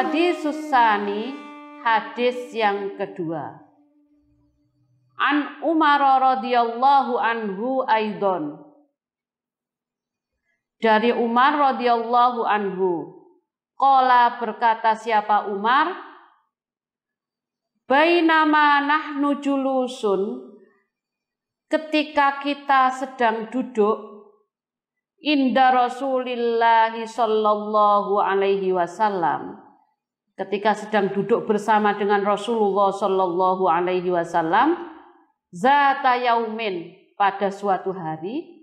Hadis Susani, hadis yang kedua. An Umar radhiyallahu anhu aidon. Dari Umar radhiyallahu anhu. Kola berkata siapa Umar? Bainama nahnu julusun. Ketika kita sedang duduk. Inda Rasulillahi sallallahu alaihi wasallam ketika sedang duduk bersama dengan Rasulullah Shallallahu Alaihi Wasallam zata pada suatu hari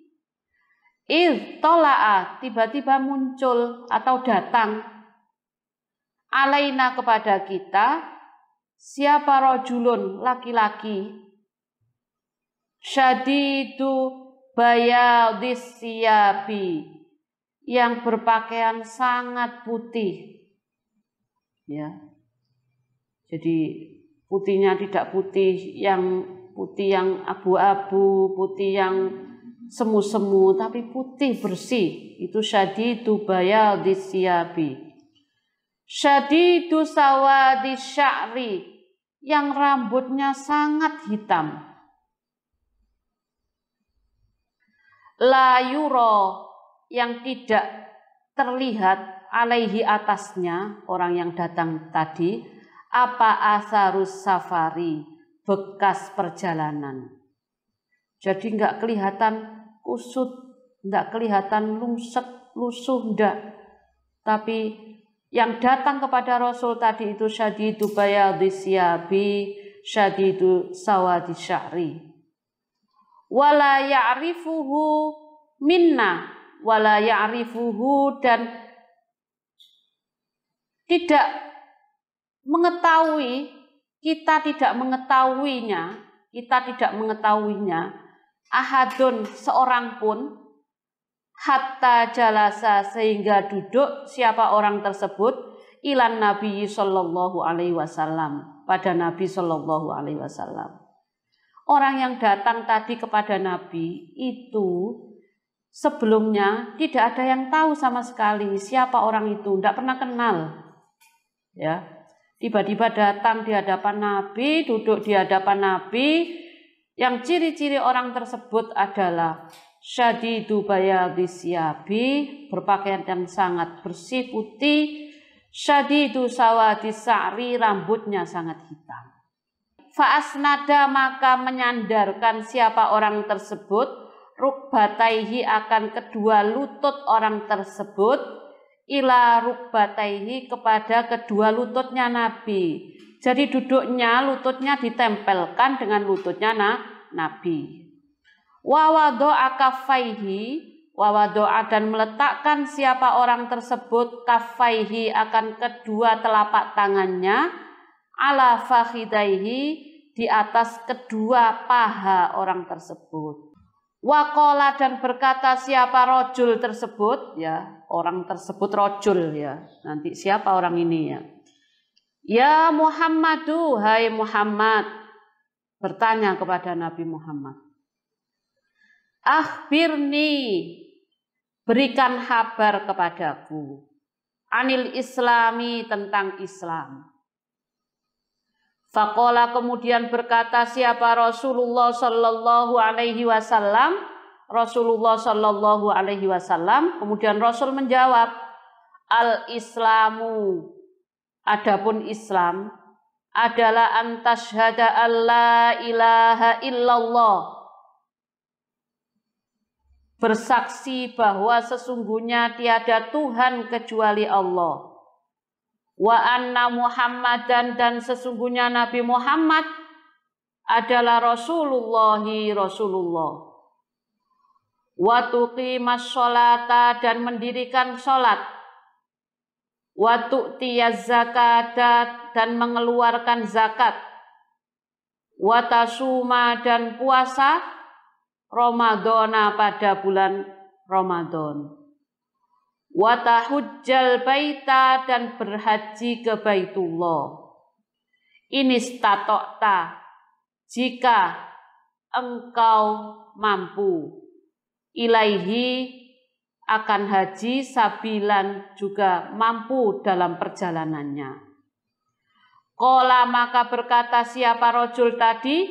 il tola'a tiba-tiba muncul atau datang alaina kepada kita siapa rojulun laki-laki syadidu bayadis siyabi yang berpakaian sangat putih ya jadi putihnya tidak putih yang putih yang abu-abu putih yang semu-semu tapi putih bersih itu syadidu tubayal siyabi syadidu dusawa sya'ri yang rambutnya sangat hitam layuro yang tidak terlihat alaihi atasnya orang yang datang tadi apa asarus safari bekas perjalanan. Jadi nggak kelihatan kusut, nggak kelihatan lungsek, lusuh, ndak Tapi yang datang kepada Rasul tadi itu syadidu bayadhi siyabi, syadidu sawadi sya'ri. Wala ya'rifuhu minna, wala ya'rifuhu dan tidak mengetahui, kita tidak mengetahuinya, kita tidak mengetahuinya, ahadun seorang pun, hatta jalasa sehingga duduk siapa orang tersebut ilan Nabi Shallallahu Alaihi Wasallam pada Nabi Shallallahu Alaihi Wasallam. Orang yang datang tadi kepada Nabi itu sebelumnya tidak ada yang tahu sama sekali siapa orang itu, tidak pernah kenal ya tiba-tiba datang di hadapan Nabi, duduk di hadapan Nabi, yang ciri-ciri orang tersebut adalah syadidu bayadi siabi, berpakaian yang sangat bersih putih, shadi sawadi sa'ri, rambutnya sangat hitam. Faasnada maka menyandarkan siapa orang tersebut, rukbataihi akan kedua lutut orang tersebut, ila rukbataihi kepada kedua lututnya Nabi. Jadi duduknya lututnya ditempelkan dengan lututnya na, Nabi. Wawado akafaihi wawado dan meletakkan siapa orang tersebut kafaihi akan kedua telapak tangannya ala fakhidaihi di atas kedua paha orang tersebut. Wakola dan berkata siapa rojul tersebut ya orang tersebut rojul ya nanti siapa orang ini ya ya Muhammadu hai Muhammad bertanya kepada Nabi Muhammad akhbirni berikan kabar kepadaku anil islami tentang Islam Fakola kemudian berkata siapa Rasulullah Shallallahu Alaihi Wasallam. Rasulullah Shallallahu Alaihi Wasallam. Kemudian Rasul menjawab, Al Islamu. Adapun Islam adalah antashhada Allah ilaha illallah. Bersaksi bahwa sesungguhnya tiada Tuhan kecuali Allah wa anna Muhammadan dan sesungguhnya Nabi Muhammad adalah Rasulullah Rasulullah wa tuqimas sholata dan mendirikan sholat wa tu'tiyaz zakata dan mengeluarkan zakat wa tasuma dan puasa Ramadana pada bulan Ramadan watahujjal baita dan berhaji ke Baitullah. Ini statokta, jika engkau mampu. Ilaihi akan haji sabilan juga mampu dalam perjalanannya. Kola maka berkata siapa rojul tadi,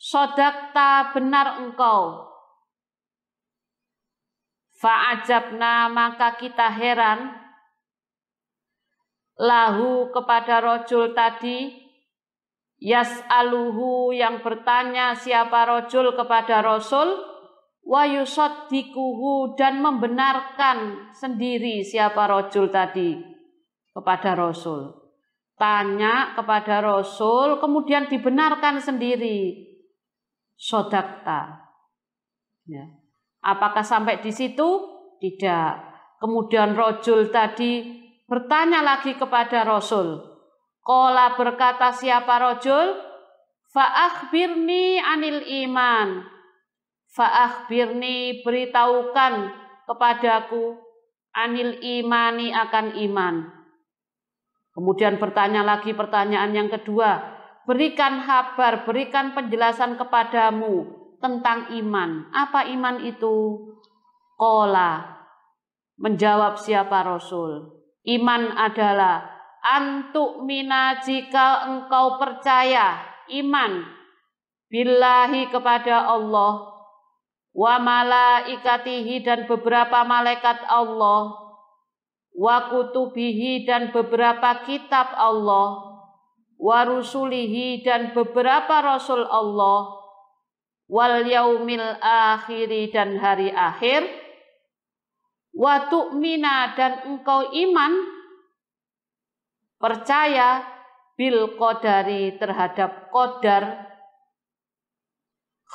sodakta benar engkau, Fa'ajabna maka kita heran lahu kepada rojul tadi yas aluhu yang bertanya siapa rojul kepada rasul wa yusaddiquhu dan membenarkan sendiri siapa rojul tadi kepada rasul tanya kepada rasul kemudian dibenarkan sendiri sodakta ya Apakah sampai di situ? Tidak. Kemudian rojul tadi bertanya lagi kepada Rasul. Kola berkata siapa rojul? Fa'akhbirni anil iman. Fa'akhbirni beritahukan kepadaku anil imani akan iman. Kemudian bertanya lagi pertanyaan yang kedua. Berikan habar, berikan penjelasan kepadamu tentang iman. Apa iman itu? Kola. Menjawab siapa Rasul? Iman adalah antuk mina jika engkau percaya iman billahi kepada Allah wa malaikatihi dan beberapa malaikat Allah wa kutubihi dan beberapa kitab Allah wa rusulihi dan beberapa rasul Allah wal yaumil akhiri dan hari akhir wa tu'mina dan engkau iman percaya bil qadari terhadap qadar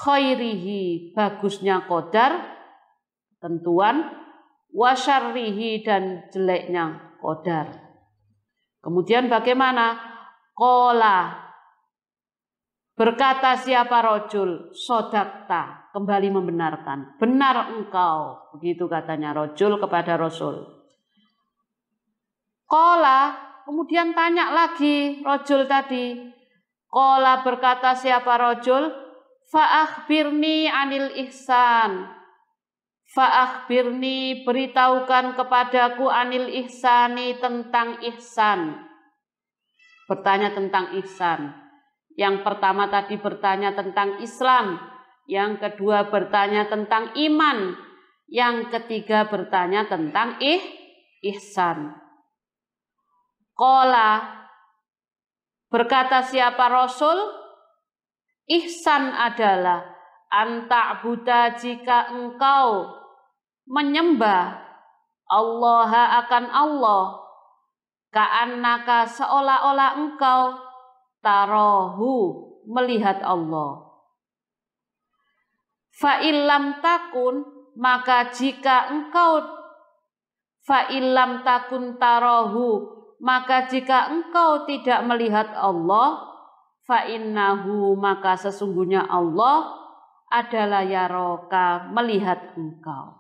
khairihi bagusnya qadar tentuan wasyarrihi dan jeleknya qadar kemudian bagaimana qala Berkata siapa rojul, sodakta, kembali membenarkan. Benar engkau, begitu katanya rojul kepada Rasul. Kola, kemudian tanya lagi rojul tadi. Kola berkata siapa rojul, fa'akhbirni anil ihsan. Fa'akhbirni beritahukan kepadaku anil ihsani tentang ihsan. Bertanya tentang ihsan. Yang pertama tadi bertanya tentang Islam, yang kedua bertanya tentang iman, yang ketiga bertanya tentang ih, ihsan. Kola berkata siapa Rasul? Ihsan adalah antak buta jika engkau menyembah Allah akan Allah, ka'annaka seolah-olah engkau tarohu melihat Allah. Fa'ilam takun maka jika engkau fa'ilam takun tarohu maka jika engkau tidak melihat Allah fa'innahu maka sesungguhnya Allah adalah yaroka melihat engkau.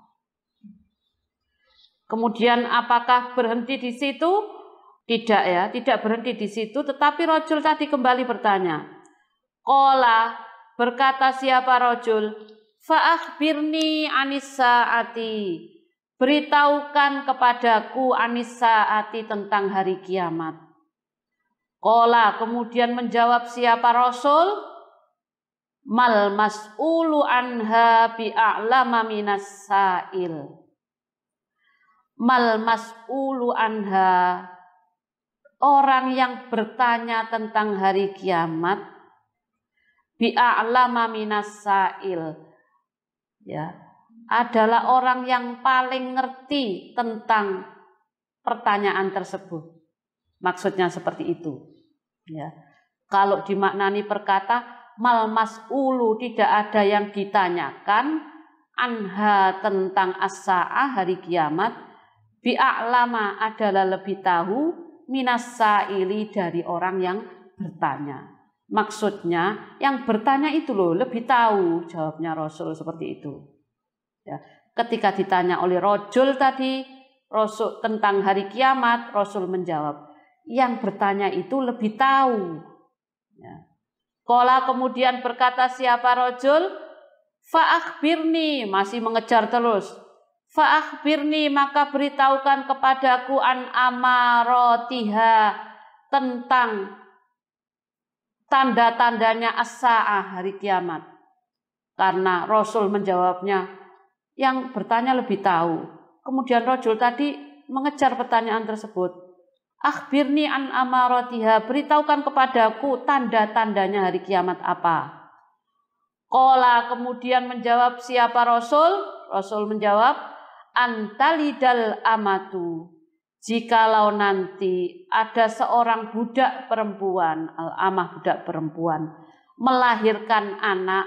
Kemudian apakah berhenti di situ? Tidak ya, tidak berhenti di situ, tetapi rojul tadi kembali bertanya. Kola berkata siapa rojul? Fa'akhbirni anissa ati. Beritahukan kepadaku anissa ati tentang hari kiamat. Kola kemudian menjawab siapa rasul? Mal mas'ulu anha bi'a'lama minas sa'il. Mal mas'ulu anha orang yang bertanya tentang hari kiamat bi'a'lama minasail ya adalah orang yang paling ngerti tentang pertanyaan tersebut. Maksudnya seperti itu. Ya. Kalau dimaknani perkata mal mas'ulu tidak ada yang ditanyakan anha tentang as hari kiamat bi'a'lama adalah lebih tahu minasaili dari orang yang bertanya. Maksudnya yang bertanya itu loh lebih tahu jawabnya Rasul seperti itu. Ya, ketika ditanya oleh Rojul tadi Rasul tentang hari kiamat, Rasul menjawab yang bertanya itu lebih tahu. Ya. Kola kemudian berkata siapa Rojul? Fa'akhbirni masih mengejar terus Fa'akhbirni maka beritahukan kepadaku an amarotiha tentang tanda-tandanya as hari kiamat. Karena Rasul menjawabnya, yang bertanya lebih tahu. Kemudian Rasul tadi mengejar pertanyaan tersebut. Akhbirni an amarotiha, beritahukan kepadaku tanda-tandanya hari kiamat apa. Kola kemudian menjawab siapa Rasul? Rasul menjawab, antalidal amatu jikalau nanti ada seorang budak perempuan al-amah budak perempuan melahirkan anak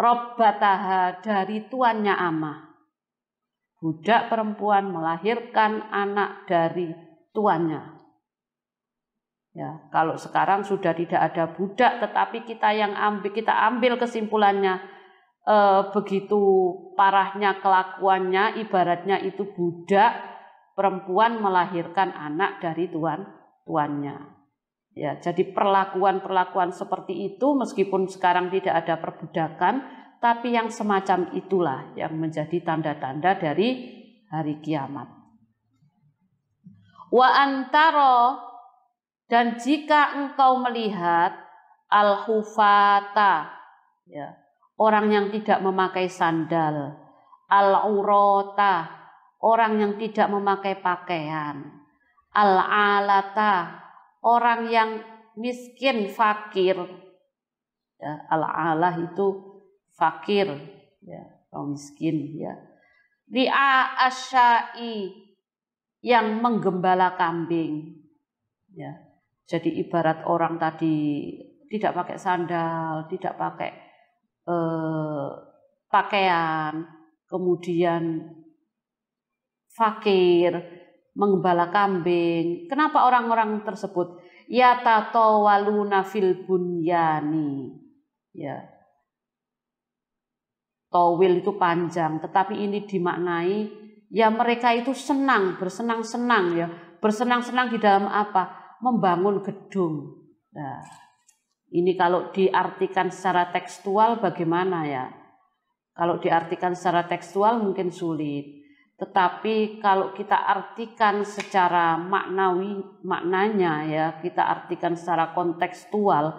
robbataha dari tuannya amah budak perempuan melahirkan anak dari tuannya ya kalau sekarang sudah tidak ada budak tetapi kita yang ambil kita ambil kesimpulannya e, begitu parahnya kelakuannya, ibaratnya itu budak perempuan melahirkan anak dari tuan tuannya. Ya, jadi perlakuan-perlakuan seperti itu meskipun sekarang tidak ada perbudakan, tapi yang semacam itulah yang menjadi tanda-tanda dari hari kiamat. Wa antaro dan jika engkau melihat al-hufata ya orang yang tidak memakai sandal, al-urota, orang yang tidak memakai pakaian, al-alata, orang yang miskin, fakir. Ya, al-alah itu fakir, ya, atau miskin, ya. Ria asyai yang menggembala kambing. Ya. Jadi ibarat orang tadi tidak pakai sandal, tidak pakai eh, pakaian, kemudian fakir, menggembala kambing. Kenapa orang-orang tersebut ya waluna fil bunyani? Ya. towil itu panjang, tetapi ini dimaknai ya mereka itu senang, bersenang-senang ya, bersenang-senang di dalam apa? Membangun gedung. Nah, ini kalau diartikan secara tekstual bagaimana ya? Kalau diartikan secara tekstual mungkin sulit. Tetapi kalau kita artikan secara maknawi maknanya ya, kita artikan secara kontekstual,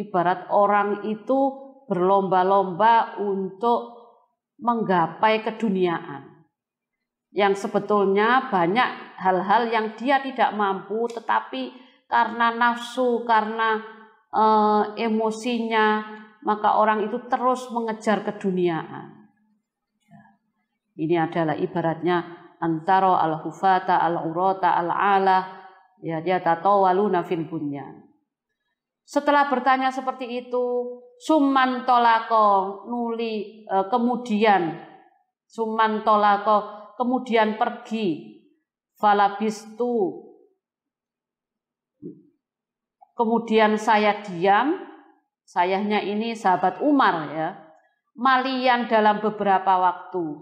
ibarat orang itu berlomba-lomba untuk menggapai keduniaan. Yang sebetulnya banyak hal-hal yang dia tidak mampu tetapi karena nafsu, karena uh, emosinya, maka orang itu terus mengejar keduniaan. Ya. Ini adalah ibaratnya antara al-hufata al-urata al-ala ya yatatawaluna fil bunyan. Setelah bertanya seperti itu, suman tolako nuli eh, kemudian suman tolako kemudian pergi falabistu kemudian saya diam, sayahnya ini sahabat Umar ya, malian dalam beberapa waktu.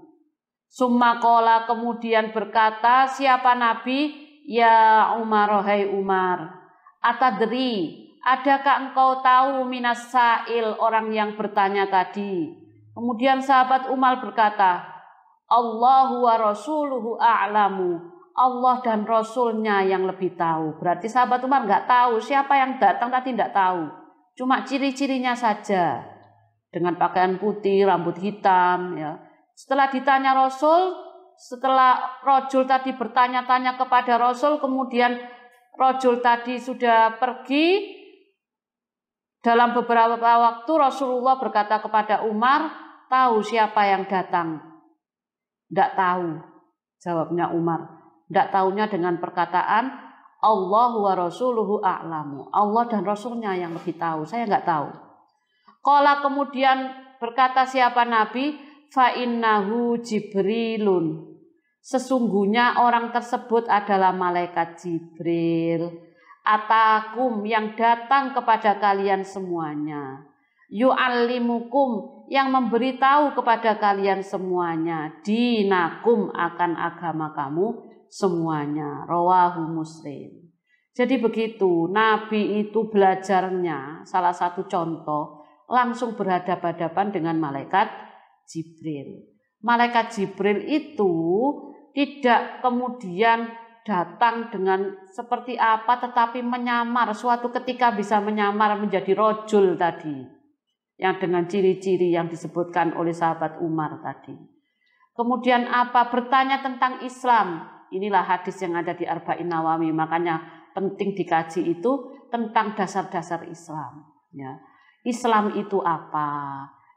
Sumakola kemudian berkata, siapa Nabi? Ya Umar, hai Umar. Atadri, adakah engkau tahu minas sa'il orang yang bertanya tadi? Kemudian sahabat Umar berkata, Allahu wa rasuluhu a'lamu. Allah dan Rasulnya yang lebih tahu. Berarti sahabat Umar nggak tahu siapa yang datang tadi tidak tahu. Cuma ciri-cirinya saja. Dengan pakaian putih, rambut hitam. Ya. Setelah ditanya Rasul, setelah Rojul tadi bertanya-tanya kepada Rasul, kemudian Rojul tadi sudah pergi, dalam beberapa waktu Rasulullah berkata kepada Umar, tahu siapa yang datang? Tidak tahu, jawabnya Umar. Tidak tahunya dengan perkataan Allah wa rasuluhu a'lamu. Allah dan Rasulnya yang lebih tahu. Saya nggak tahu. Kala kemudian berkata siapa Nabi? Fa'innahu Jibrilun. Sesungguhnya orang tersebut adalah malaikat Jibril. Atakum yang datang kepada kalian semuanya. Yu'allimukum yang memberitahu kepada kalian semuanya. Dinakum akan agama kamu semuanya. Rawahu Muslim. Jadi begitu, Nabi itu belajarnya, salah satu contoh, langsung berhadapan-hadapan dengan malaikat Jibril. Malaikat Jibril itu tidak kemudian datang dengan seperti apa tetapi menyamar suatu ketika bisa menyamar menjadi rojul tadi yang dengan ciri-ciri yang disebutkan oleh sahabat Umar tadi. Kemudian apa bertanya tentang Islam inilah hadis yang ada di Arba'in Nawawi. Makanya penting dikaji itu tentang dasar-dasar Islam. Ya. Islam itu apa?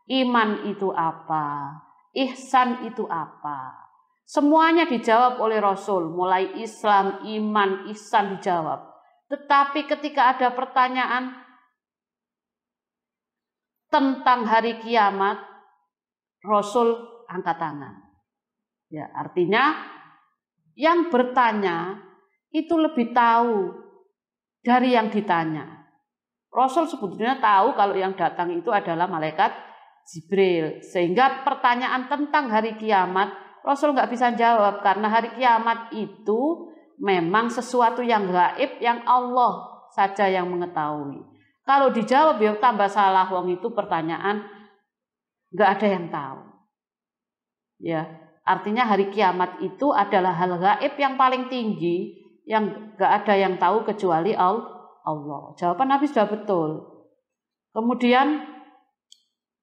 Iman itu apa? Ihsan itu apa? Semuanya dijawab oleh Rasul, mulai Islam, iman, ihsan dijawab. Tetapi ketika ada pertanyaan tentang hari kiamat, Rasul angkat tangan. Ya, artinya yang bertanya itu lebih tahu dari yang ditanya. Rasul sebetulnya tahu kalau yang datang itu adalah malaikat Jibril. Sehingga pertanyaan tentang hari kiamat, Rasul nggak bisa jawab. Karena hari kiamat itu memang sesuatu yang gaib yang Allah saja yang mengetahui. Kalau dijawab ya tambah salah wong itu pertanyaan nggak ada yang tahu. Ya, Artinya hari kiamat itu adalah hal gaib yang paling tinggi yang gak ada yang tahu kecuali Allah. Jawaban Nabi sudah betul. Kemudian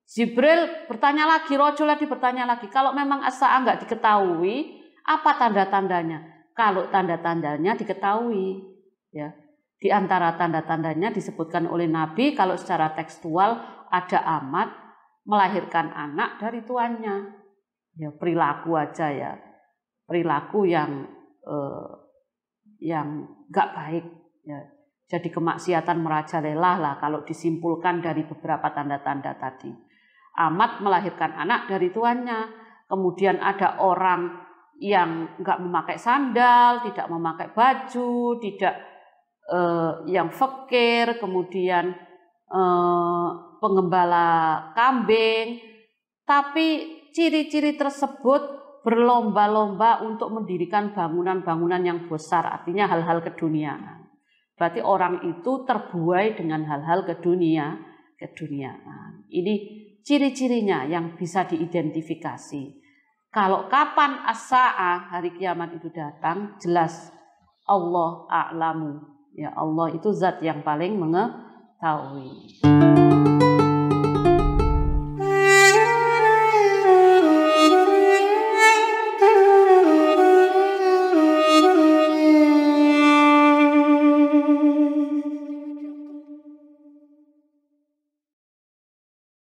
Jibril bertanya lagi, Rojuladi bertanya lagi, kalau memang asa nggak diketahui, apa tanda-tandanya? Kalau tanda-tandanya diketahui, ya di antara tanda-tandanya disebutkan oleh Nabi kalau secara tekstual ada amat melahirkan anak dari tuannya ya perilaku aja ya perilaku yang eh, yang nggak baik ya. jadi kemaksiatan merajalela lah kalau disimpulkan dari beberapa tanda-tanda tadi amat melahirkan anak dari tuannya kemudian ada orang yang nggak memakai sandal tidak memakai baju tidak eh, yang fakir kemudian eh, pengembala kambing tapi ciri-ciri tersebut berlomba-lomba untuk mendirikan bangunan-bangunan yang besar, artinya hal-hal keduniaan. Berarti orang itu terbuai dengan hal-hal kedunia, keduniaan. Ini ciri-cirinya yang bisa diidentifikasi. Kalau kapan as hari kiamat itu datang, jelas Allah a'lamu. Ya Allah itu zat yang paling mengetahui.